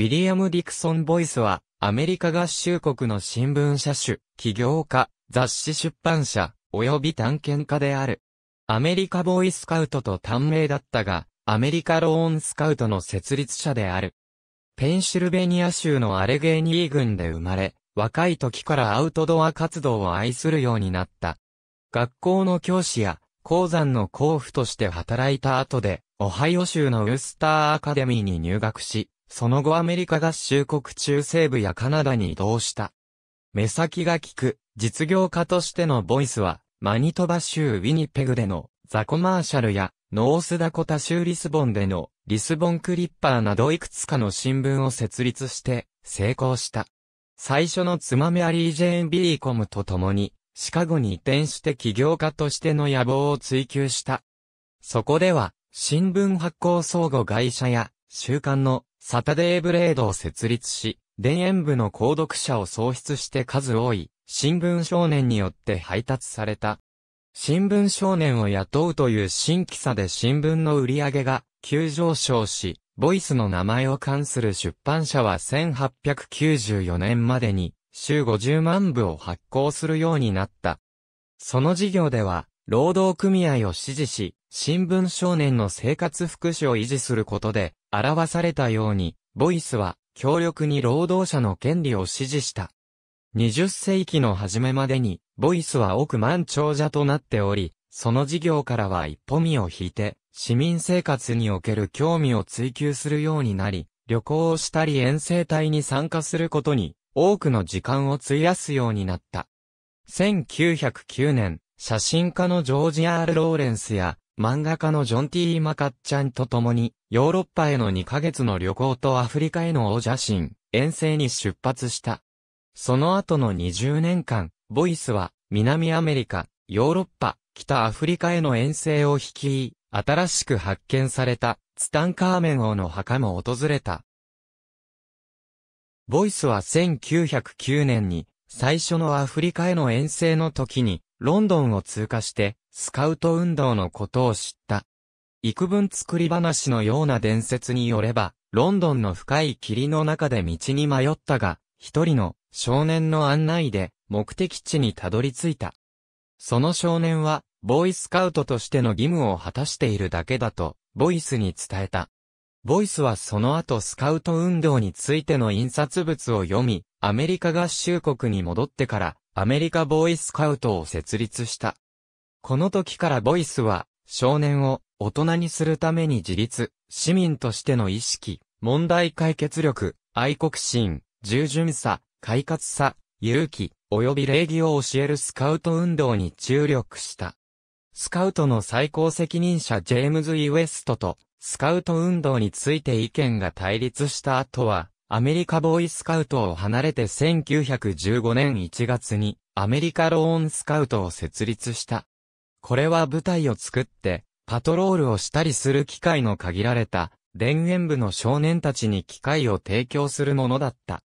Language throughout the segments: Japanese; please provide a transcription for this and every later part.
ウィリアム・ディクソン・ボイスは、アメリカ合衆国の新聞社種、起業家、雑誌出版社、及び探検家である。アメリカボーイスカウトと短命だったが、アメリカローンスカウトの設立者である。ペンシルベニア州のアレゲーニー郡で生まれ、若い時からアウトドア活動を愛するようになった。学校の教師や、鉱山の甲府として働いた後で、オハイオ州のウースターアカデミーに入学し、その後アメリカ合衆国中西部やカナダに移動した。目先が利く、実業家としてのボイスは、マニトバ州ウィニペグでのザコマーシャルや、ノースダコタ州リスボンでのリスボンクリッパーなどいくつかの新聞を設立して成功した。最初のつまみアリー・ジェーン・ビーコムと共に、シカゴに移転して起業家としての野望を追求した。そこでは、新聞発行相互会社や、週刊のサタデーブレードを設立し、田園部の購読者を創出して数多い、新聞少年によって配達された。新聞少年を雇うという新規差で新聞の売り上げが急上昇し、ボイスの名前を冠する出版社は1894年までに週50万部を発行するようになった。その事業では、労働組合を支持し、新聞少年の生活福祉を維持することで、表されたように、ボイスは強力に労働者の権利を支持した。20世紀の初めまでに、ボイスは億万長者となっており、その事業からは一歩身を引いて、市民生活における興味を追求するようになり、旅行をしたり遠征隊に参加することに、多くの時間を費やすようになった。1909年、写真家のジョージ・アール・ローレンスや、漫画家のジョン・ティー・マカッチャンと共に、ヨーロッパへの2ヶ月の旅行とアフリカへのお写真、遠征に出発した。その後の20年間、ボイスは、南アメリカ、ヨーロッパ、北アフリカへの遠征を率い、新しく発見された、ツタンカーメン王の墓も訪れた。ボイスは1909年に、最初のアフリカへの遠征の時に、ロンドンを通過して、スカウト運動のことを知った。幾分作り話のような伝説によれば、ロンドンの深い霧の中で道に迷ったが、一人の少年の案内で目的地にたどり着いた。その少年は、ボーイスカウトとしての義務を果たしているだけだと、ボイスに伝えた。ボイスはその後スカウト運動についての印刷物を読み、アメリカ合衆国に戻ってから、アメリカボーイスカウトを設立した。この時からボイスは、少年を大人にするために自立、市民としての意識、問題解決力、愛国心、従順さ、快活さ、勇気、及び礼儀を教えるスカウト運動に注力した。スカウトの最高責任者ジェームズ・イ・ウェストと、スカウト運動について意見が対立した後は、アメリカボーイスカウトを離れて1915年1月に、アメリカローンスカウトを設立した。これは部隊を作って、パトロールをしたりする機会の限られた、田園部の少年たちに機会を提供するものだった。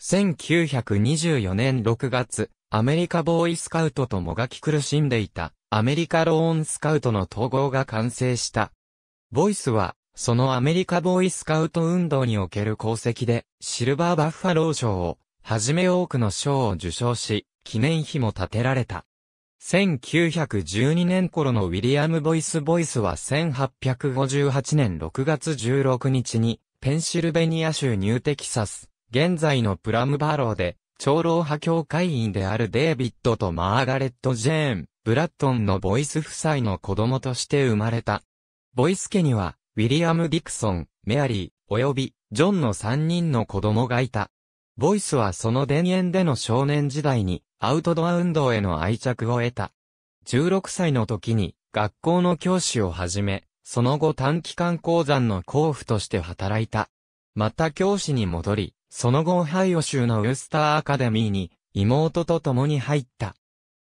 1924年6月、アメリカボーイスカウトともがき苦しんでいた、アメリカローンスカウトの統合が完成した。ボイスは、そのアメリカボーイスカウト運動における功績で、シルバーバッファロー賞を、はじめ多くの賞を受賞し、記念碑も建てられた。1912年頃のウィリアム・ボイス・ボイスは1858年6月16日に、ペンシルベニア州ニューテキサス、現在のプラムバローで、長老派教会員であるデービッドとマーガレット・ジェーン、ブラットンのボイス夫妻の子供として生まれた。ボイス家には、ウィリアム・ディクソン、メアリー、及び、ジョンの3人の子供がいた。ボイスはその田園での少年時代にアウトドア運動への愛着を得た。16歳の時に学校の教師をはじめ、その後短期間鉱山の甲府として働いた。また教師に戻り、その後ハイオ州のウスターアカデミーに妹と共に入った。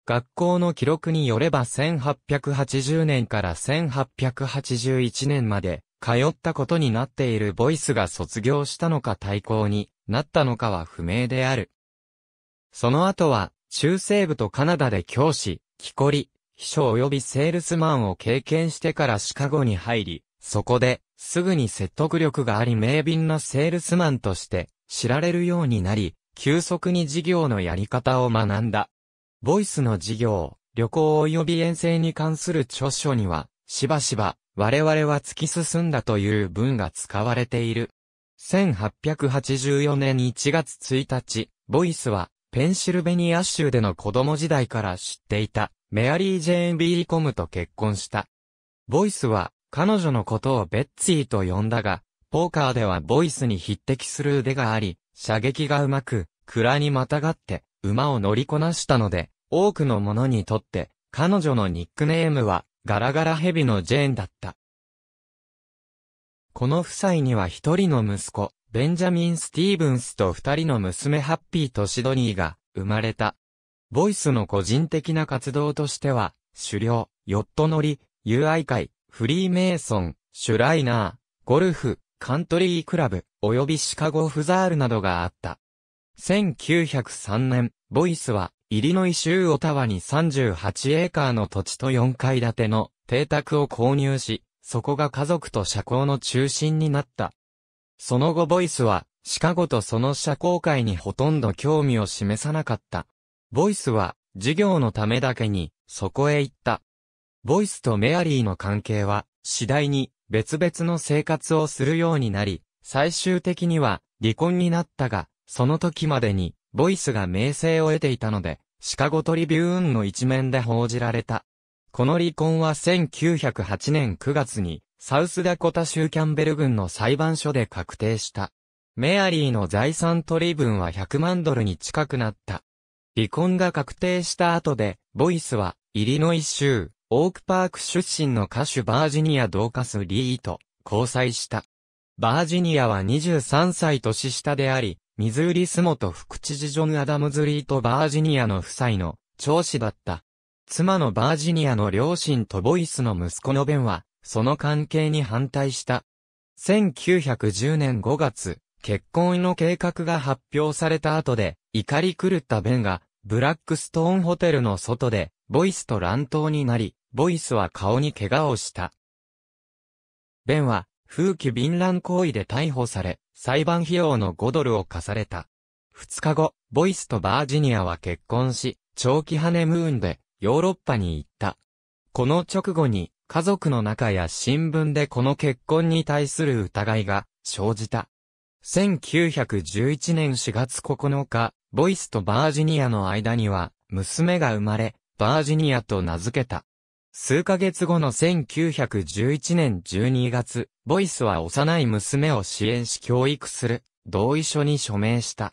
学校の記録によれば1880年から1881年まで通ったことになっているボイスが卒業したのか対抗になったのかは不明である。その後は、中西部とカナダで教師、木こり、秘書及びセールスマンを経験してからシカゴに入り、そこで、すぐに説得力があり明敏なセールスマンとして知られるようになり、急速に事業のやり方を学んだ。ボイスの事業、旅行及び遠征に関する著書には、しばしば、我々は突き進んだという文が使われている。1884年1月1日、ボイスは、ペンシルベニア州での子供時代から知っていた、メアリー・ジェーン・ビーリコムと結婚した。ボイスは、彼女のことをベッツィと呼んだが、ポーカーではボイスに匹敵する腕があり、射撃がうまく、蔵にまたがって、馬を乗りこなしたので、多くの者にとって、彼女のニックネームは、ガラガラヘビのジェーンだった。この夫妻には一人の息子、ベンジャミン・スティーブンスと二人の娘ハッピーとシドニーが生まれた。ボイスの個人的な活動としては、狩猟、ヨット乗り、友愛会、フリーメイソン、シュライナー、ゴルフ、カントリークラブ、及びシカゴフザールなどがあった。1903年、ボイスは、イリノイ州オタワに38エーカーの土地と4階建ての邸宅を購入し、そこが家族と社交の中心になった。その後ボイスは、シカゴとその社交界にほとんど興味を示さなかった。ボイスは、授業のためだけに、そこへ行った。ボイスとメアリーの関係は、次第に、別々の生活をするようになり、最終的には、離婚になったが、その時までに、ボイスが名声を得ていたので、シカゴトリビューンの一面で報じられた。この離婚は1908年9月に、サウスダコタ州キャンベル郡の裁判所で確定した。メアリーの財産取り分は100万ドルに近くなった。離婚が確定した後で、ボイスは、イリノイ州、オークパーク出身の歌手バージニア・ドーカス・リーと交際した。バージニアは23歳年下であり、ミズーリスモと副知事ジョン・アダムズ・リーとバージニアの夫妻の長子だった。妻のバージニアの両親とボイスの息子のベンは、その関係に反対した。1910年5月、結婚の計画が発表された後で、怒り狂ったベンが、ブラックストーンホテルの外で、ボイスと乱闘になり、ボイスは顔に怪我をした。ベンは、風紀敏乱行為で逮捕され、裁判費用の5ドルを課された。2日後、ボイスとバージニアは結婚し、長期ハネムーンで、ヨーロッパに行った。この直後に、家族の中や新聞でこの結婚に対する疑いが生じた。1911年4月9日、ボイスとバージニアの間には、娘が生まれ、バージニアと名付けた。数ヶ月後の1911年12月、ボイスは幼い娘を支援し教育する同意書に署名した。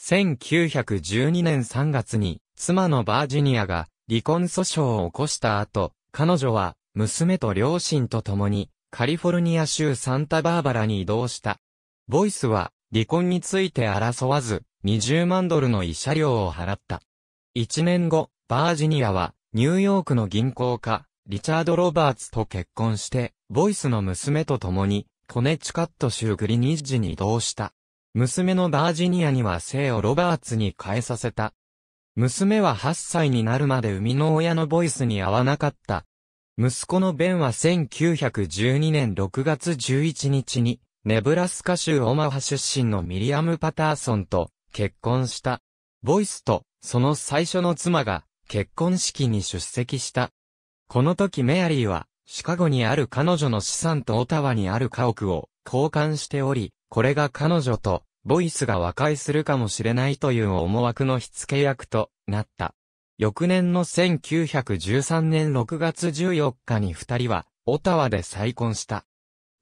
1912年3月に、妻のバージニアが離婚訴訟を起こした後、彼女は、娘と両親と共に、カリフォルニア州サンタバーバラに移動した。ボイスは、離婚について争わず、20万ドルの遺写料を払った。1年後、バージニアは、ニューヨークの銀行家、リチャード・ロバーツと結婚して、ボイスの娘と共に、コネチカット州グリニッジに移動した。娘のバージニアには姓をロバーツに変えさせた。娘は8歳になるまで生みの親のボイスに合わなかった。息子のベンは1912年6月11日に、ネブラスカ州オマハ出身のミリアム・パターソンと結婚した。ボイスと、その最初の妻が、結婚式に出席した。この時メアリーは、シカゴにある彼女の資産とオタワにある家屋を交換しており、これが彼女とボイスが和解するかもしれないという思惑の火付け役となった。翌年の1913年6月14日に二人は、オタワで再婚した。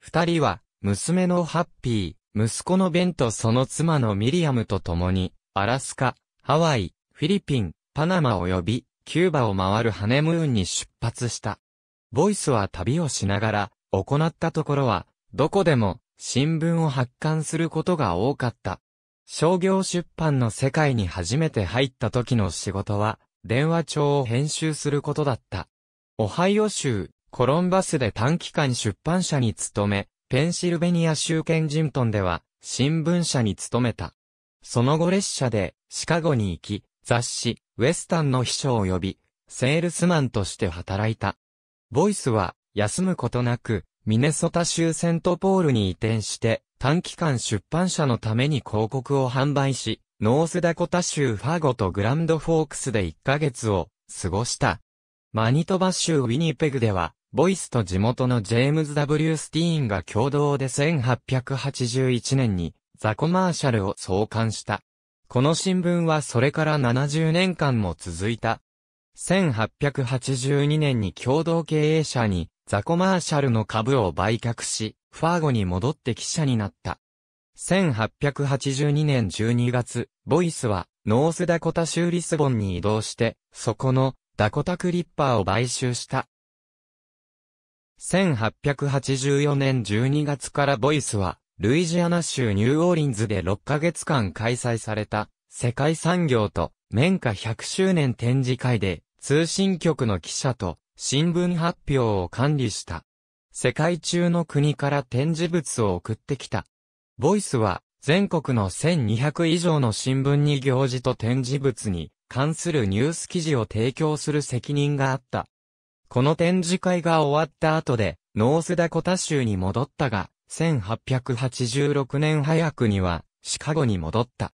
二人は、娘のハッピー、息子のベンとその妻のミリアムと共に、アラスカ、ハワイ、フィリピン、パナマ及び、キューバを回るハネムーンに出発した。ボイスは旅をしながら、行ったところは、どこでも、新聞を発刊することが多かった。商業出版の世界に初めて入った時の仕事は、電話帳を編集することだった。オハイオ州、コロンバスで短期間出版社に勤め、ペンシルベニア州ケンジントンでは、新聞社に勤めた。その後列車で、シカゴに行き、雑誌、ウェスタンの秘書を呼び、セールスマンとして働いた。ボイスは、休むことなく、ミネソタ州セントポールに移転して、短期間出版社のために広告を販売し、ノースダコタ州ファゴとグランドフォークスで1ヶ月を過ごした。マニトバ州ウィニペグでは、ボイスと地元のジェームズ・ W・ スティーンが共同で1881年にザコマーシャルを創刊した。この新聞はそれから70年間も続いた。1882年に共同経営者にザコマーシャルの株を売却し、ファーゴに戻って記者になった。1882年12月、ボイスは、ノースダコタ州リスボンに移動して、そこの、ダコタクリッパーを買収した。1884年12月からボイスは、ルイジアナ州ニューオーリンズで6ヶ月間開催された、世界産業と、綿花100周年展示会で、通信局の記者と、新聞発表を管理した。世界中の国から展示物を送ってきた。ボイスは、全国の1200以上の新聞に行事と展示物に関するニュース記事を提供する責任があった。この展示会が終わった後で、ノースダコタ州に戻ったが、1886年早くには、シカゴに戻った。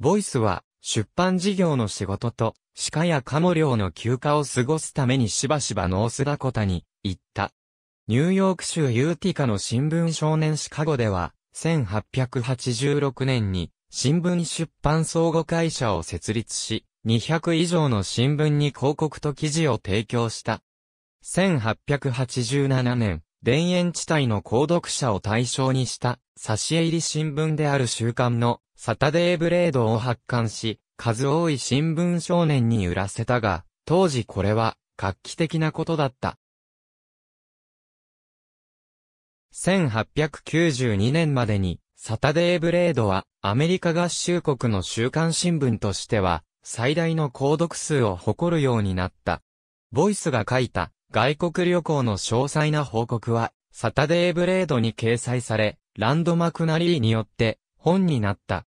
ボイスは、出版事業の仕事と、鹿やカモ漁の休暇を過ごすためにしばしばノースダコタに行った。ニューヨーク州ユーティカの新聞少年シカゴでは、1886年に新聞出版相互会社を設立し、200以上の新聞に広告と記事を提供した。1887年、田園地帯の購読者を対象にした、差し入り新聞である週刊のサタデーブレードを発刊し、数多い新聞少年に売らせたが、当時これは画期的なことだった。1892年までに、サタデーブレードは、アメリカ合衆国の週刊新聞としては、最大の購読数を誇るようになった。ボイスが書いた、外国旅行の詳細な報告は、サタデーブレードに掲載され、ランドマクナリーによって、本になった。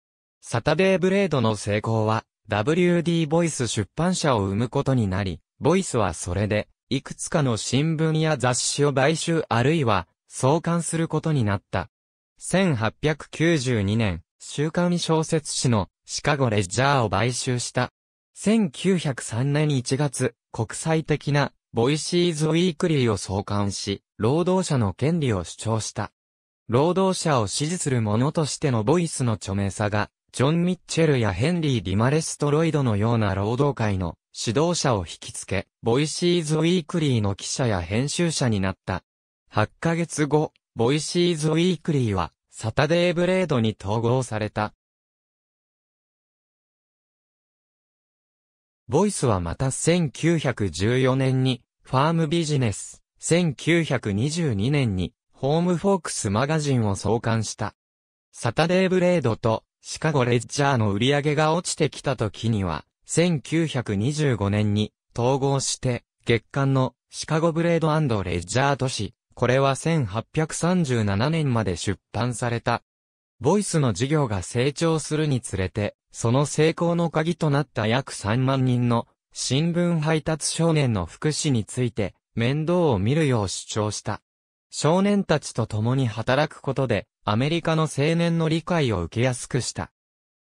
サタデーブレードの成功は、WD ボイス出版社を生むことになり、ボイスはそれで、いくつかの新聞や雑誌を買収あるいは、創刊することになった。1892年、週刊小説誌のシカゴレジャーを買収した。1903年1月、国際的なボイシーズウィークリーを創刊し、労働者の権利を主張した。労働者を支持する者としてのボイスの著名さがジョン・ミッチェルやヘンリー・ディマレストロイドのような労働界の指導者を引きつけ、ボイシーズ・ウィークリーの記者や編集者になった。8ヶ月後、ボイシーズ・ウィークリーは、サタデー・ブレードに統合された。ボイスはまた1914年に、ファームビジネス、1922年に、ホームフォークスマガジンを創刊した。サタデーブレードとシカゴレッジャーの売り上げが落ちてきた時には、1925年に統合して、月間のシカゴブレードレッジャー都市、これは1837年まで出版された。ボイスの事業が成長するにつれて、その成功の鍵となった約3万人の新聞配達少年の福祉について面倒を見るよう主張した。少年たちと共に働くことで、アメリカの青年の理解を受けやすくした。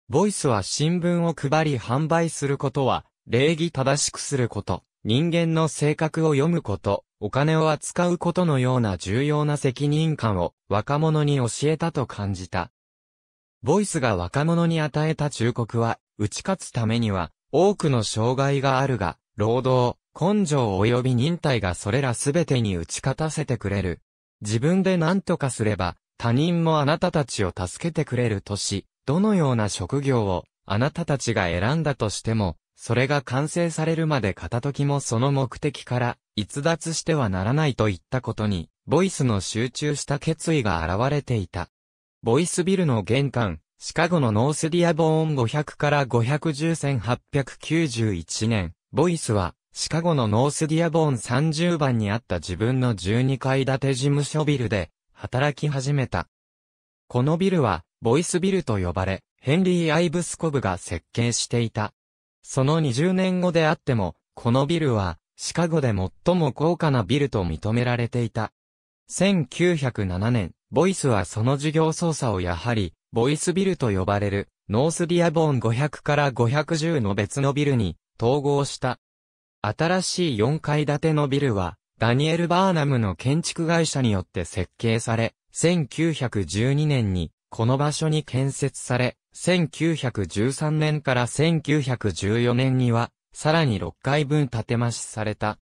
ボイスは新聞を配り販売することは、礼儀正しくすること、人間の性格を読むこと、お金を扱うことのような重要な責任感を若者に教えたと感じた。ボイスが若者に与えた忠告は、打ち勝つためには、多くの障害があるが、労働、根性及び忍耐がそれらすべてに打ち勝たせてくれる。自分で何とかすれば、他人もあなたたちを助けてくれるとし、どのような職業をあなたたちが選んだとしても、それが完成されるまで片時もその目的から逸脱してはならないといったことに、ボイスの集中した決意が現れていた。ボイスビルの玄関、シカゴのノースディアボーン500から5101891年、ボイスは、シカゴのノースディアボーン30番にあった自分の12階建て事務所ビルで、働き始めた。このビルは、ボイスビルと呼ばれ、ヘンリー・アイブスコブが設計していた。その20年後であっても、このビルは、シカゴで最も高価なビルと認められていた。1907年、ボイスはその事業操作をやはり、ボイスビルと呼ばれる、ノースディアボーン500から510の別のビルに、統合した。新しい4階建てのビルは、ダニエル・バーナムの建築会社によって設計され、1912年にこの場所に建設され、1913年から1914年には、さらに6回分建て増しされた。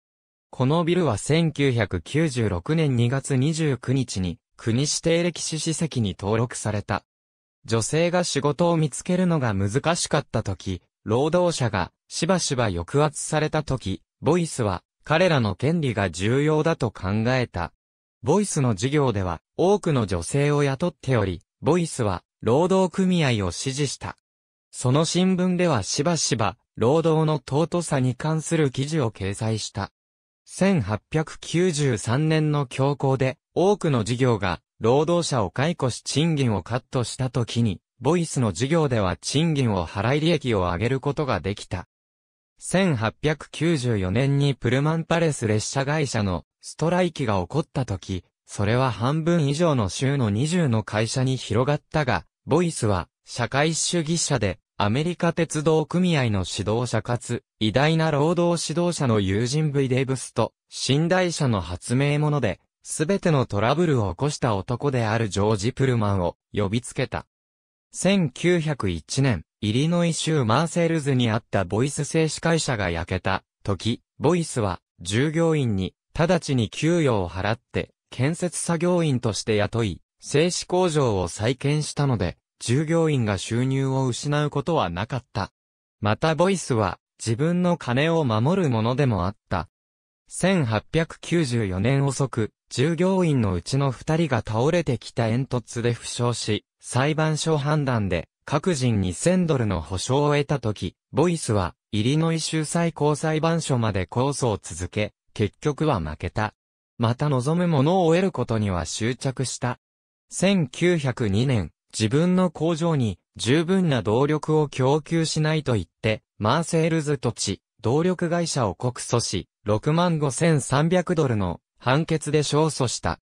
このビルは1996年2月29日に国指定歴史史跡に登録された。女性が仕事を見つけるのが難しかった時、労働者がしばしば抑圧された時、ボイスは彼らの権利が重要だと考えた。ボイスの事業では多くの女性を雇っており、ボイスは労働組合を支持した。その新聞ではしばしば労働の尊さに関する記事を掲載した。1893年の強行で多くの事業が労働者を解雇し賃金をカットした時に、ボイスの事業では賃金を払い利益を上げることができた。1894年にプルマンパレス列車会社のストライキが起こった時、それは半分以上の州の20の会社に広がったが、ボイスは社会主義者でアメリカ鉄道組合の指導者かつ偉大な労働指導者の友人 V デブスと寝台車の発明者で、すべてのトラブルを起こした男であるジョージ・プルマンを呼びつけた。1901年、イリノイ州マーセルズにあったボイス製紙会社が焼けた時、ボイスは従業員に直ちに給与を払って建設作業員として雇い、製紙工場を再建したので、従業員が収入を失うことはなかった。またボイスは自分の金を守るものでもあった。1894年遅く、従業員のうちの二人が倒れてきた煙突で負傷し、裁判所判断で各人2000ドルの保証を得たとき、ボイスは、イリノイ州最高裁判所まで控訴を続け、結局は負けた。また望むものを得ることには執着した。1902年、自分の工場に十分な動力を供給しないと言って、マーセールズ土地、動力会社を告訴し、65,300ドルの判決で勝訴した。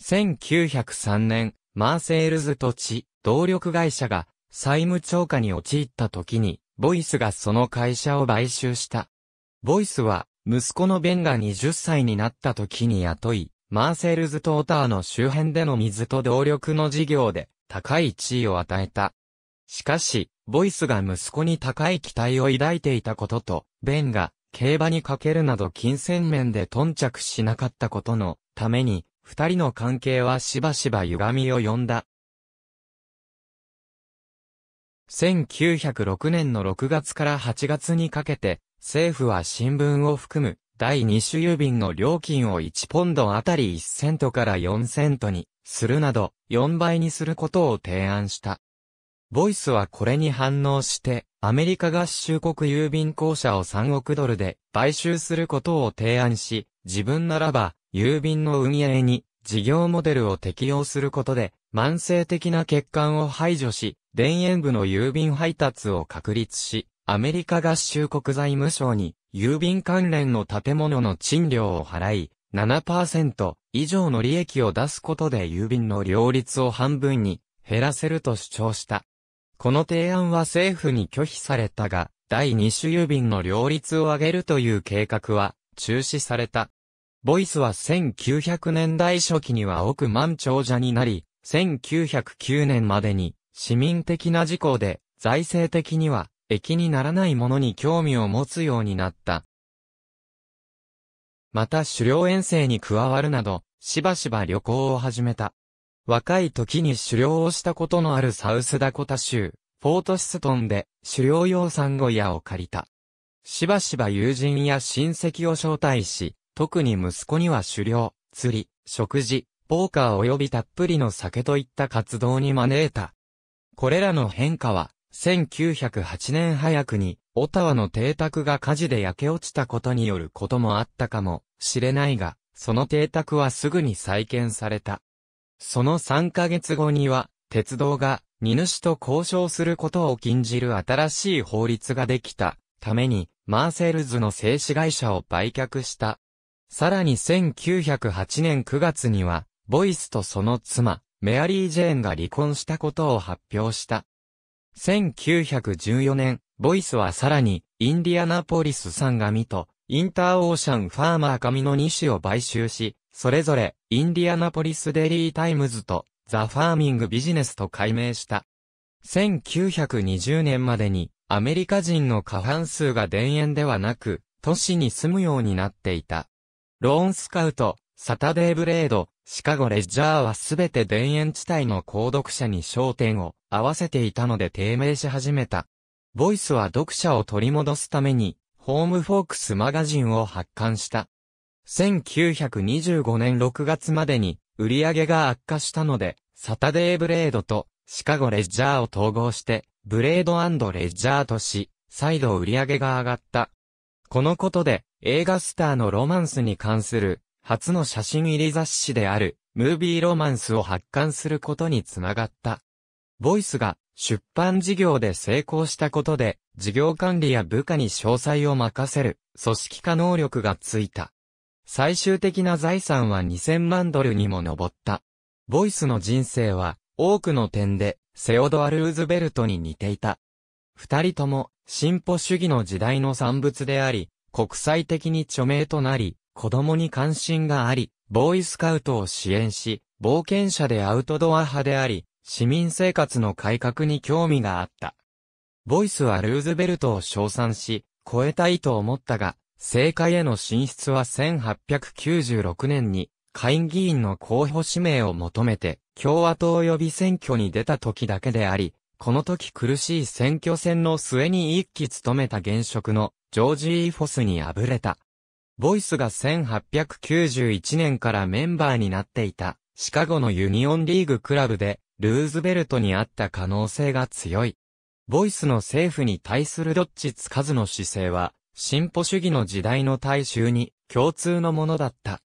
1903年、マーセールズ土地、動力会社が債務超過に陥った時に、ボイスがその会社を買収した。ボイスは、息子のベンが20歳になった時に雇い、マーセルズ・トーターの周辺での水と動力の事業で、高い地位を与えた。しかし、ボイスが息子に高い期待を抱いていたことと、ベンが、競馬にかけるなど金銭面で頓着しなかったことのために、二人の関係はしばしば歪みを呼んだ。1906年の6月から8月にかけて、政府は新聞を含む第2種郵便の料金を1ポンドあたり1セントから4セントにするなど4倍にすることを提案した。ボイスはこれに反応してアメリカ合衆国郵便公社を3億ドルで買収することを提案し自分ならば郵便の運営に事業モデルを適用することで慢性的な欠陥を排除し、田園部の郵便配達を確立し、アメリカ合衆国財務省に郵便関連の建物の賃料を払い、7%以上の利益を出すことで郵便の両立を半分に減らせると主張した。この提案は政府に拒否されたが、第2種郵便の両立を上げるという計画は中止された。ボイスは1900年代初期には億万長者になり、1909年までに、市民的な事故で、財政的には、益にならないものに興味を持つようになった。また狩猟遠征に加わるなど、しばしば旅行を始めた。若い時に狩猟をしたことのあるサウスダコタ州、フォートシストンで狩猟用産後屋を借りた。しばしば友人や親戚を招待し、特に息子には狩猟、釣り、食事、ポーカー及びたっぷりの酒といった活動に招いた。これらの変化は、1908年早くに、オタワの邸宅が火事で焼け落ちたことによることもあったかもしれないが、その邸宅はすぐに再建された。その3ヶ月後には、鉄道が、荷主と交渉することを禁じる新しい法律ができたために、マーセルズの製紙会社を売却した。さらに1908年9月には、ボイスとその妻、メアリー・ジェーンが離婚したことを発表した。1914年、ボイスはさらに、インディアナポリス産紙と、インターオーシャンファーマー紙の2種を買収し、それぞれ、インディアナポリスデリータイムズと、ザ・ファーミング・ビジネスと改名した。1920年までに、アメリカ人の過半数が田園ではなく、都市に住むようになっていた。ローンスカウト、サタデーブレード、シカゴレッジャーはすべて田園地帯の購読者に焦点を合わせていたので低迷し始めた。ボイスは読者を取り戻すために、ホームフォークスマガジンを発刊した。1925年6月までに売り上げが悪化したので、サタデーブレードとシカゴレッジャーを統合して、ブレードレッジャーとし、再度売り上げが上がった。このことで、映画スターのロマンスに関する初の写真入り雑誌である、ムービーロマンスを発刊することにつながった。ボイスが出版事業で成功したことで、事業管理や部下に詳細を任せる、組織化能力がついた。最終的な財産は2000万ドルにも上った。ボイスの人生は、多くの点で、セオドア・ルーズベルトに似ていた。二人とも、進歩主義の時代の産物であり、国際的に著名となり、子供に関心があり、ボーイスカウトを支援し、冒険者でアウトドア派であり、市民生活の改革に興味があった。ボイスはルーズベルトを称賛し、超えたいと思ったが、政界への進出は1896年に、下院議員の候補指名を求めて、共和党予備選挙に出た時だけであり、この時苦しい選挙戦の末に一期務めた現職のジョージ・イーフォスに敗れた。ボイスが1891年からメンバーになっていた、シカゴのユニオンリーグクラブで、ルーズベルトにあった可能性が強い。ボイスの政府に対するどっちつかずの姿勢は、進歩主義の時代の大衆に共通のものだった。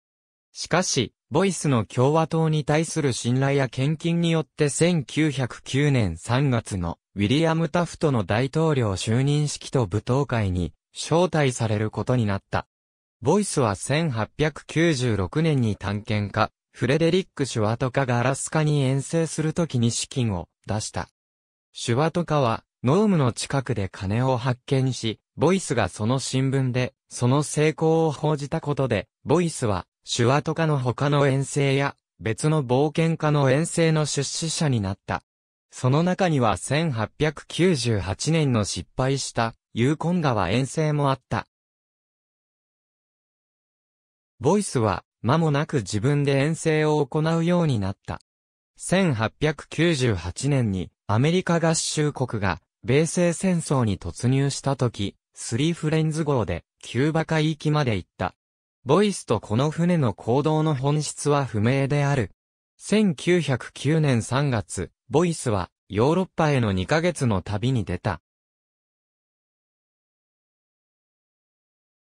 しかし、ボイスの共和党に対する信頼や献金によって1909年3月のウィリアム・タフトの大統領就任式と舞踏会に招待されることになった。ボイスは1896年に探検家、フレデリック・シュワトカがアラスカに遠征するときに資金を出した。シュワトカは、ノームの近くで金を発見し、ボイスがその新聞で、その成功を報じたことで、ボイスは、シュワトカの他の遠征や、別の冒険家の遠征の出資者になった。その中には1898年の失敗した、ユーコン川遠征もあった。ボイスは、間もなく自分で遠征を行うようになった。1898年に、アメリカ合衆国が、米西戦争に突入した時、スリーフレンズ号で、キューバ海域まで行った。ボイスとこの船の行動の本質は不明である。1909年3月、ボイスは、ヨーロッパへの2ヶ月の旅に出た。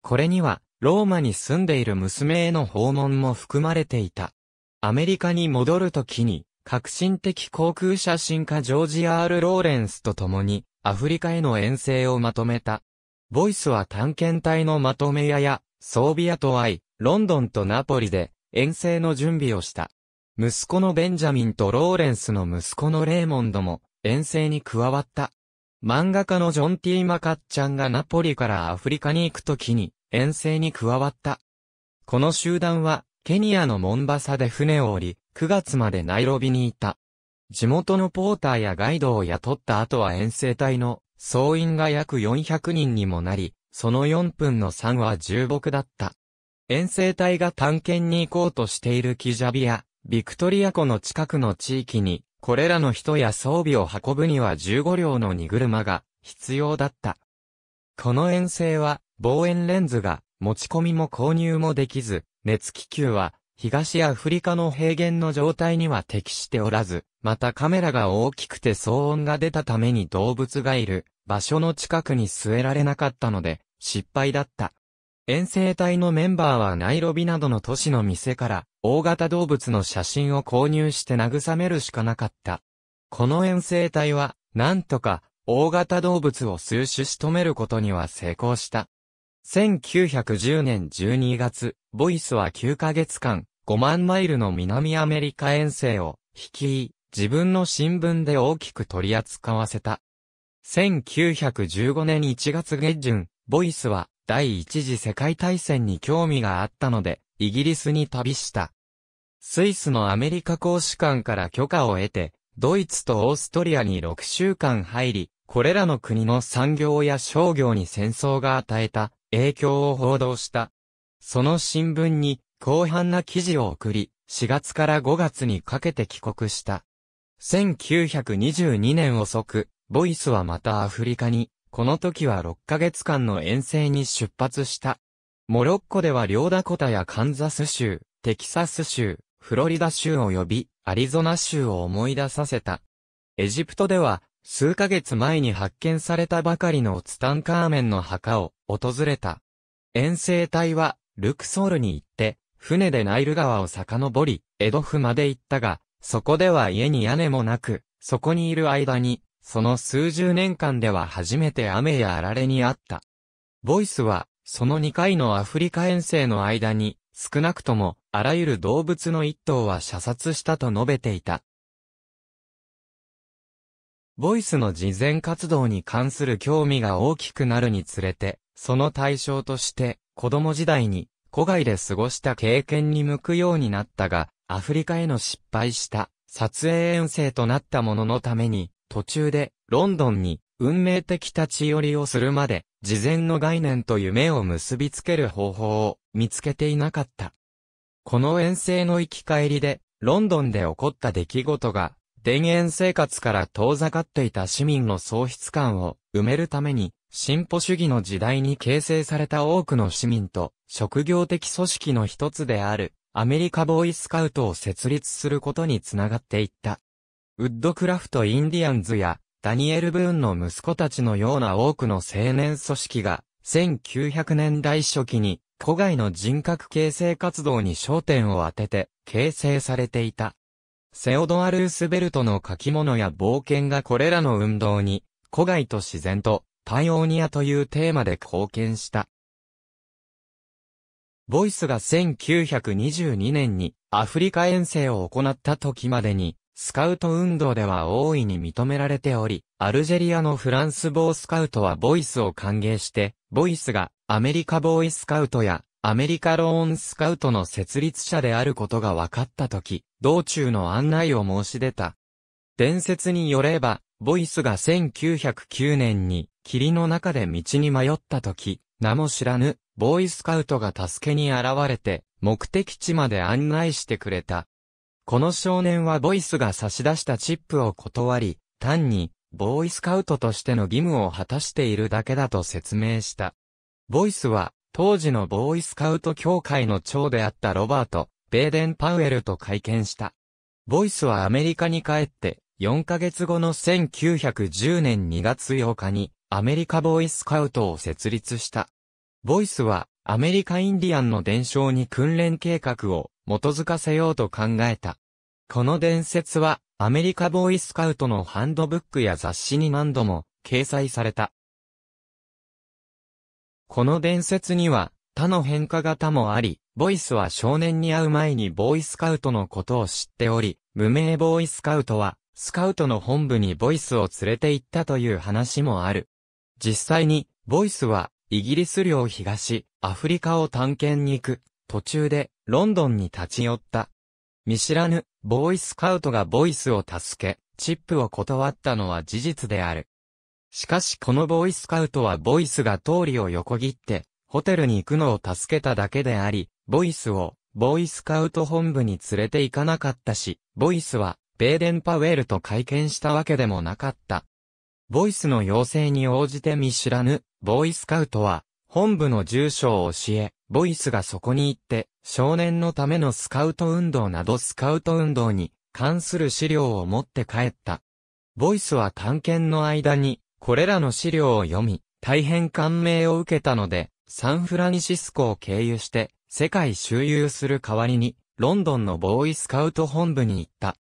これには、ローマに住んでいる娘への訪問も含まれていた。アメリカに戻るときに、革新的航空写真家ジョージ・アール・ローレンスと共に、アフリカへの遠征をまとめた。ボイスは探検隊のまとめ屋や、ソービアとい、ロンドンとナポリで、遠征の準備をした。息子のベンジャミンとローレンスの息子のレーモンドも、遠征に加わった。漫画家のジョン・ティー・マカッチャンがナポリからアフリカに行くときに、遠征に加わった。この集団は、ケニアのモンバサで船を降り、9月までナイロビにいた。地元のポーターやガイドを雇った後は遠征隊の総員が約400人にもなり、その4分の3は重木だった。遠征隊が探検に行こうとしているキジャビア、ビクトリア湖の近くの地域に、これらの人や装備を運ぶには15両の荷車が必要だった。この遠征は、望遠レンズが持ち込みも購入もできず、熱気球は東アフリカの平原の状態には適しておらず、またカメラが大きくて騒音が出たために動物がいる場所の近くに据えられなかったので失敗だった。遠征隊のメンバーはナイロビなどの都市の店から大型動物の写真を購入して慰めるしかなかった。この遠征隊はなんとか大型動物を数種仕留めることには成功した。1910年12月、ボイスは9ヶ月間、5万マイルの南アメリカ遠征を、率い、自分の新聞で大きく取り扱わせた。1915年1月下旬、ボイスは第一次世界大戦に興味があったので、イギリスに旅した。スイスのアメリカ公使館から許可を得て、ドイツとオーストリアに6週間入り、これらの国の産業や商業に戦争が与えた影響を報道した。その新聞に、広範な記事を送り、4月から5月にかけて帰国した。1922年遅く、ボイスはまたアフリカに、この時は6ヶ月間の遠征に出発した。モロッコでは両ダコタやカンザス州、テキサス州、フロリダ州及びアリゾナ州を思い出させた。エジプトでは数ヶ月前に発見されたばかりのツタンカーメンの墓を訪れた。遠征隊は、ルクソールに行って、船でナイル川を遡り、江戸府まで行ったが、そこでは家に屋根もなく、そこにいる間に、その数十年間では初めて雨やあられにあった。ボイスは、その2回のアフリカ遠征の間に、少なくとも、あらゆる動物の一頭は射殺したと述べていた。ボイスの慈善活動に関する興味が大きくなるにつれて、その対象として、子供時代に、古外で過ごした経験に向くようになったが、アフリカへの失敗した撮影遠征となったもののために、途中でロンドンに運命的立ち寄りをするまで、事前の概念と夢を結びつける方法を見つけていなかった。この遠征の行き帰りで、ロンドンで起こった出来事が、田園生活から遠ざかっていた市民の喪失感を埋めるために、進歩主義の時代に形成された多くの市民と職業的組織の一つであるアメリカボーイスカウトを設立することにつながっていった。ウッドクラフト・インディアンズやダニエル・ブーンの息子たちのような多くの青年組織が1900年代初期に古外の人格形成活動に焦点を当てて形成されていた。セオドア・ルースベルトの書き物や冒険がこれらの運動に古外と自然とパイオニアというテーマで貢献した。ボイスが1922年にアフリカ遠征を行った時までに、スカウト運動では大いに認められており、アルジェリアのフランスボースカウトはボイスを歓迎して、ボイスがアメリカボーイスカウトやアメリカローンスカウトの設立者であることが分かった時、道中の案内を申し出た。伝説によれば、ボイスが1909年に霧の中で道に迷った時、名も知らぬ、ボーイスカウトが助けに現れて、目的地まで案内してくれた。この少年はボイスが差し出したチップを断り、単に、ボーイスカウトとしての義務を果たしているだけだと説明した。ボイスは、当時のボーイスカウト協会の長であったロバート、ベーデン・パウエルと会見した。ボイスはアメリカに帰って、4ヶ月後の1910年2月8日に、アメリカボーイスカウトを設立した。ボイスは、アメリカインディアンの伝承に訓練計画を基づかせようと考えた。この伝説は、アメリカボーイスカウトのハンドブックや雑誌に何度も掲載された。この伝説には、他の変化型もあり、ボイスは少年に会う前にボーイスカウトのことを知っており、無名ボーイスカウトは、スカウトの本部にボイスを連れて行ったという話もある。実際に、ボイスは、イギリス領東、アフリカを探検に行く、途中で、ロンドンに立ち寄った。見知らぬ、ボーイスカウトがボイスを助け、チップを断ったのは事実である。しかしこのボーイスカウトはボイスが通りを横切って、ホテルに行くのを助けただけであり、ボイスを、ボーイスカウト本部に連れて行かなかったし、ボイスは、ベーデン・パウエルと会見したわけでもなかった。ボイスの要請に応じて見知らぬ、ボーイスカウトは、本部の住所を教え、ボイスがそこに行って、少年のためのスカウト運動などスカウト運動に関する資料を持って帰った。ボイスは探検の間に、これらの資料を読み、大変感銘を受けたので、サンフランシスコを経由して、世界周遊する代わりに、ロンドンのボーイスカウト本部に行った。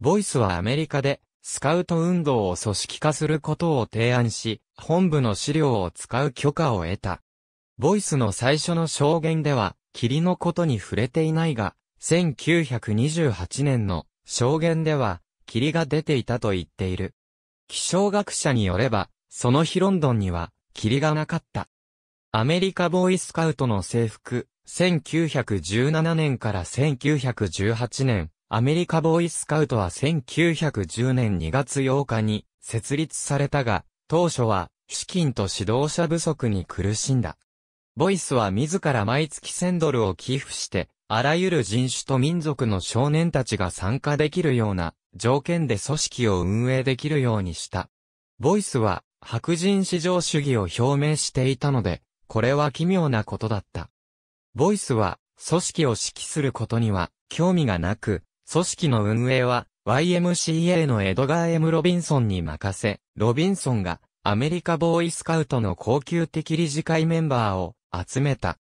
ボイスはアメリカで、スカウト運動を組織化することを提案し、本部の資料を使う許可を得た。ボイスの最初の証言では、霧のことに触れていないが、1928年の証言では、霧が出ていたと言っている。気象学者によれば、その日ロンドンには、霧がなかった。アメリカボーイスカウトの制服、1917年から1918年、アメリカボーイスカウトは1910年2月8日に設立されたが、当初は資金と指導者不足に苦しんだ。ボイスは自ら毎月1000ドルを寄付して、あらゆる人種と民族の少年たちが参加できるような条件で組織を運営できるようにした。ボイスは白人至上主義を表明していたので、これは奇妙なことだった。ボイスは組織を指揮することには興味がなく、組織の運営は YMCA のエドガー・エム・ロビンソンに任せ、ロビンソンがアメリカボーイスカウトの高級的理事会メンバーを集めた。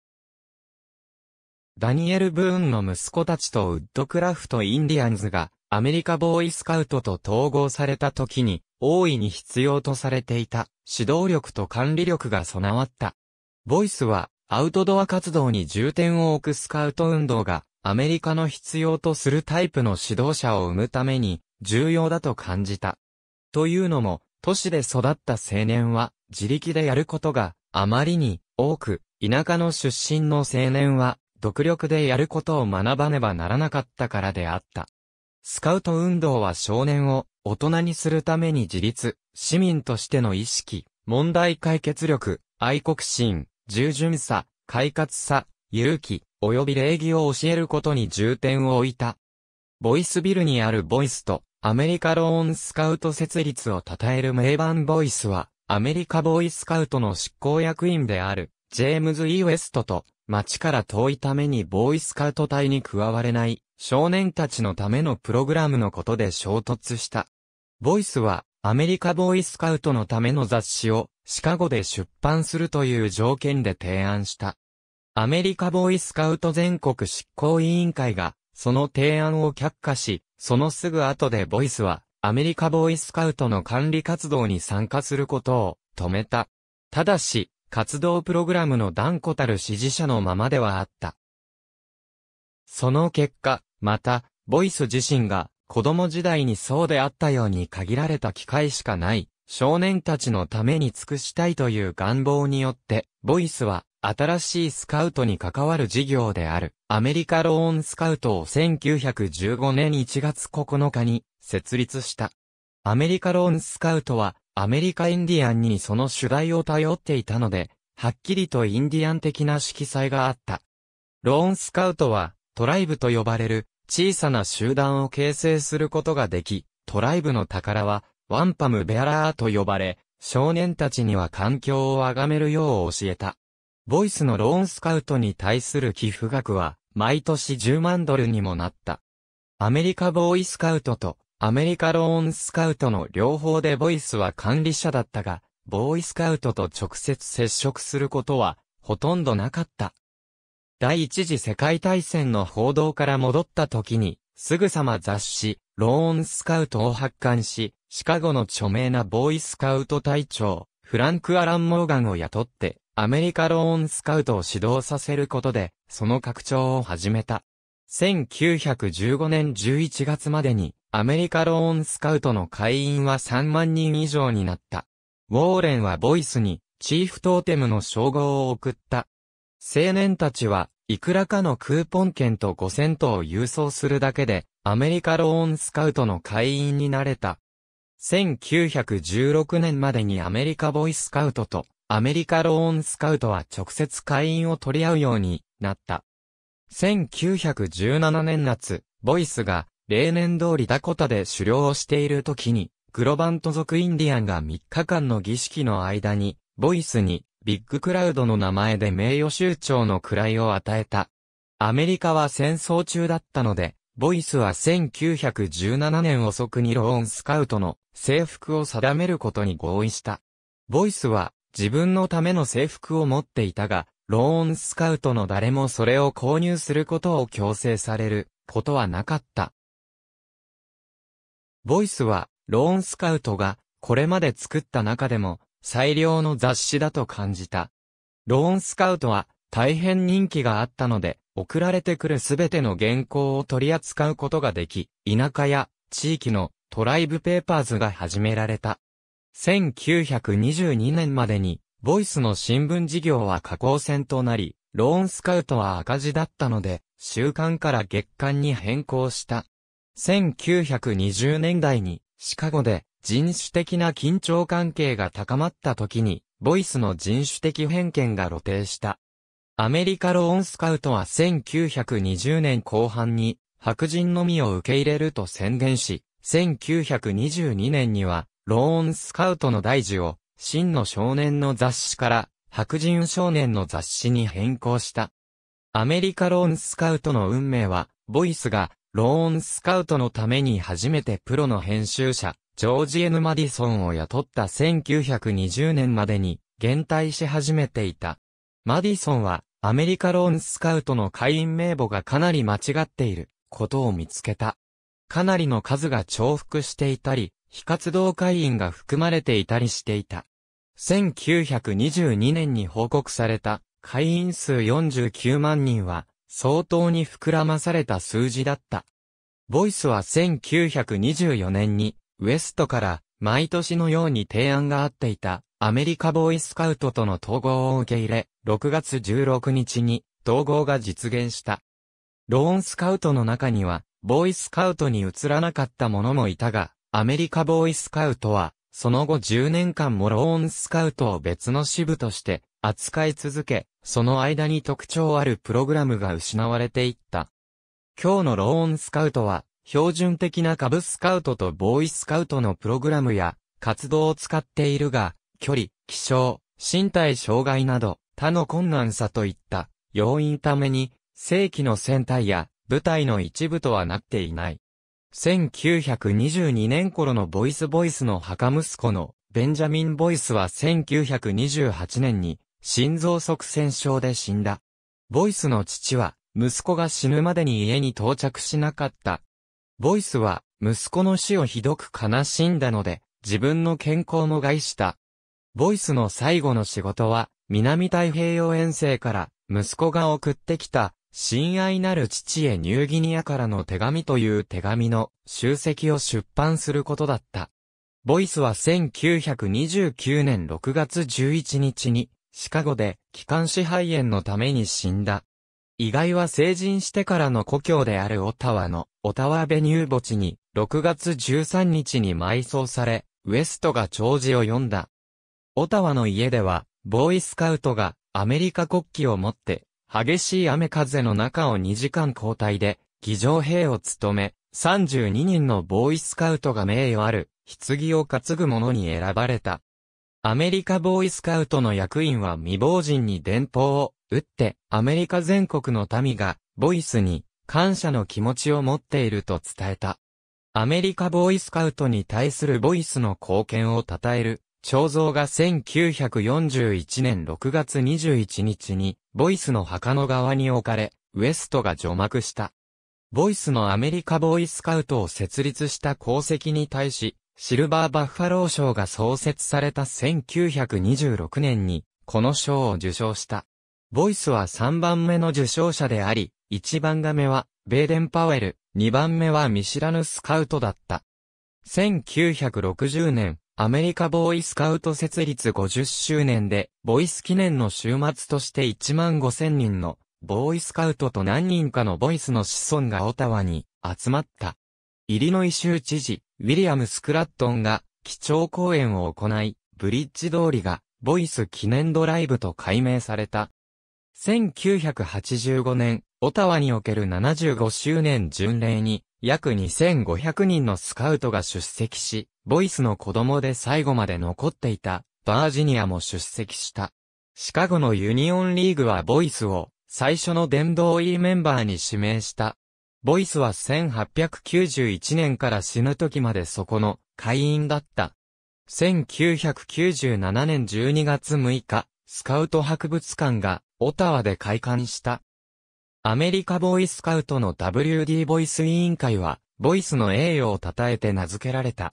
ダニエル・ブーンの息子たちとウッドクラフト・インディアンズがアメリカボーイスカウトと統合された時に大いに必要とされていた指導力と管理力が備わった。ボイスはアウトドア活動に重点を置くスカウト運動がアメリカの必要とするタイプの指導者を生むために重要だと感じた。というのも、都市で育った青年は自力でやることがあまりに多く、田舎の出身の青年は独力でやることを学ばねばならなかったからであった。スカウト運動は少年を大人にするために自立、市民としての意識、問題解決力、愛国心、従順さ、快活さ、勇気、及び礼儀を教えることに重点を置いた。ボイスビルにあるボイスと、アメリカローンスカウト設立を称える名盤ボイスは、アメリカボーイスカウトの執行役員である、ジェームズ・イ、e、ウェストと、町から遠いためにボーイスカウト隊に加われない、少年たちのためのプログラムのことで衝突した。ボイスは、アメリカボーイスカウトのための雑誌を、シカゴで出版するという条件で提案した。アメリカボーイスカウト全国執行委員会が、その提案を却下し、そのすぐ後でボイスは、アメリカボーイスカウトの管理活動に参加することを止めた。ただし、活動プログラムの断固たる支持者のままではあった。その結果、また、ボイス自身が子供時代にそうであったように限られた機会しかない少年たちのために尽くしたいという願望によって、ボイスは新しいスカウトに関わる事業である、アメリカローンスカウトを1915年1月9日に設立した。アメリカローンスカウトは、アメリカインディアンにその主題を頼っていたので、はっきりとインディアン的な色彩があった。ローンスカウトは、トライブと呼ばれる、小さな集団を形成することができ、トライブの宝は、ワンパムベアラーと呼ばれ、少年たちには環境をあがめるよう教えた。ボイスのローンスカウトに対する寄付額は、毎年10万ドルにもなった。アメリカボーイスカウトとアメリカローンスカウトの両方でボイスは管理者だったが、ボーイスカウトと直接接触することはほとんどなかった。第一次世界大戦の報道から戻った時に、すぐさま雑誌、ローンスカウトを発刊し、シカゴの著名なボーイスカウト隊長、フランク・アラン・モーガンを雇って、アメリカローンスカウトを指導させることで、その拡張を始めた。1915年11月までに、アメリカローンスカウトの会員は3万人以上になった。ウォーレンはボイスに、チーフトーテムの称号を送った。青年たちは、いくらかのクーポン券と5 0 0トを郵送するだけで、アメリカローンスカウトの会員になれた。1916年までにアメリカボイスカウトとアメリカローンスカウトは直接会員を取り合うようになった。1917年夏、ボイスが例年通りダコタで狩猟をしている時に、グロバント族インディアンが3日間の儀式の間に、ボイスにビッグクラウドの名前で名誉州長の位を与えた。アメリカは戦争中だったので、ボイスは1917年遅くにローンスカウトの制服を定めることに合意した。ボイスは自分のための制服を持っていたが、ローンスカウトの誰もそれを購入することを強制されることはなかった。ボイスはローンスカウトがこれまで作った中でも最良の雑誌だと感じた。ローンスカウトは大変人気があったので、送られてくるすべての原稿を取り扱うことができ、田舎や地域のトライブペーパーズが始められた。1922年までに、ボイスの新聞事業は下降戦となり、ローンスカウトは赤字だったので、週刊から月刊に変更した。1920年代に、シカゴで人種的な緊張関係が高まった時に、ボイスの人種的偏見が露呈した。アメリカローンスカウトは1920年後半に白人のみを受け入れると宣言し、1922年にはローンスカウトの大事を真の少年の雑誌から白人少年の雑誌に変更した。アメリカローンスカウトの運命は、ボイスがローンスカウトのために初めてプロの編集者、ジョージ・ N・ マディソンを雇った1920年までに減退し始めていた。マディソンは、アメリカローンスカウトの会員名簿がかなり間違っていることを見つけた。かなりの数が重複していたり、非活動会員が含まれていたりしていた。1922年に報告された会員数49万人は相当に膨らまされた数字だった。ボイスは1924年にウエストから毎年のように提案があっていたアメリカボーイスカウトとの統合を受け入れ、6月16日に統合が実現した。ローンスカウトの中には、ボーイスカウトに移らなかった者もいたが、アメリカボーイスカウトは、その後10年間もローンスカウトを別の支部として扱い続け、その間に特徴あるプログラムが失われていった。今日のローンスカウトは、標準的な株スカウトとボーイスカウトのプログラムや活動を使っているが、距離、気象、身体障害など、他の困難さといった要因ために、正規の戦隊や部隊の一部とはなっていない。1922年頃のボイスボイスの墓息子のベンジャミン・ボイスは1928年に心臓側栓症で死んだ。ボイスの父は息子が死ぬまでに家に到着しなかった。ボイスは息子の死をひどく悲しんだので自分の健康も害した。ボイスの最後の仕事は、南太平洋遠征から息子が送ってきた、親愛なる父へニューギニアからの手紙という手紙の集積を出版することだった。ボイスは1929年6月11日に、シカゴで気管支肺炎のために死んだ。意外は成人してからの故郷であるオタワのオタワベニュー墓地に6月13日に埋葬され、ウエストが弔辞を読んだ。オタワの家では、ボーイスカウトがアメリカ国旗を持って、激しい雨風の中を2時間交代で、議場兵を務め、32人のボーイスカウトが名誉ある、棺を担ぐ者に選ばれた。アメリカボーイスカウトの役員は未亡人に電報を打って、アメリカ全国の民が、ボイスに感謝の気持ちを持っていると伝えた。アメリカボーイスカウトに対するボイスの貢献を称える彫像が1941年6月21日に、ボイスの墓の側に置かれ、ウエストが除幕した。ボイスのアメリカボーイスカウトを設立した功績に対し、シルバーバッファロー賞が創設された1926年に、この賞を受賞した。ボイスは3番目の受賞者であり、1番目は、ベーデン・パウエル、2番目は見知らぬスカウトだった。1960年、アメリカボーイスカウト設立50周年で、ボイス記念の週末として1万5000人のボーイスカウトと何人かのボイスの子孫がオタワに集まった。イリノイ州知事、ウィリアム・スクラットンが基調講演を行い、ブリッジ通りがボイス記念ドライブと改名された。1985年、オタワにおける75周年巡礼に約2500人のスカウトが出席し、ボイスの子供で最後まで残っていた、バージニアも出席した。シカゴのユニオンリーグはボイスを、最初の殿堂入りメンバーに指名した。ボイスは1891年から死ぬ時までそこの会員だった。1997年12月6日、スカウト博物館がオタワで開館した。アメリカボーイスカウトの WD ボイス委員会は、ボイスの栄誉を称えて名付けられた。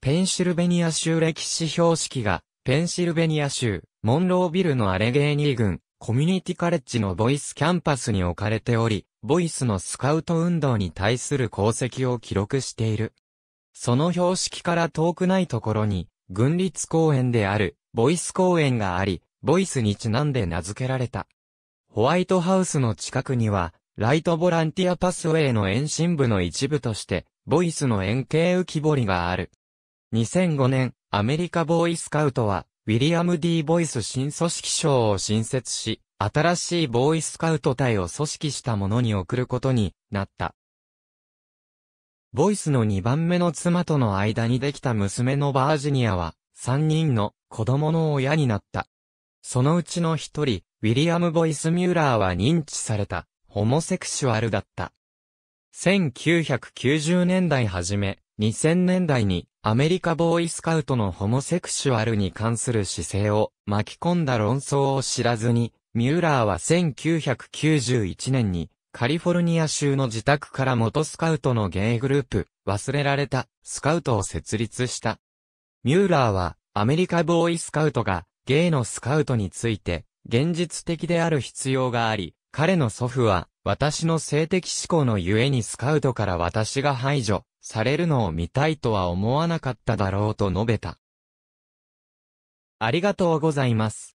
ペンシルベニア州歴史標識が、ペンシルベニア州、モンロービルのアレゲーニー郡、コミュニティカレッジのボイスキャンパスに置かれており、ボイスのスカウト運動に対する功績を記録している。その標識から遠くないところに、軍立公園である、ボイス公園があり、ボイスにちなんで名付けられた。ホワイトハウスの近くには、ライトボランティアパスウェイの延伸部の一部として、ボイスの円形浮き彫りがある。2005年、アメリカボーイスカウトは、ウィリアム・ D・ ボイス新組織賞を新設し、新しいボーイスカウト隊を組織したものに送ることになった。ボイスの2番目の妻との間にできた娘のバージニアは、3人の子供の親になった。そのうちの1人、ウィリアム・ボイス・ミューラーは認知された、ホモセクシュアルだった。1990年代初め、2000年代にアメリカボーイスカウトのホモセクシュアルに関する姿勢を巻き込んだ論争を知らずに、ミューラーは1991年にカリフォルニア州の自宅から元スカウトのゲイグループ、忘れられたスカウトを設立した。ミューラーはアメリカボーイスカウトがゲイのスカウトについて現実的である必要があり、彼の祖父は、私の性的思考のゆえにスカウトから私が排除されるのを見たいとは思わなかっただろうと述べた。ありがとうございます。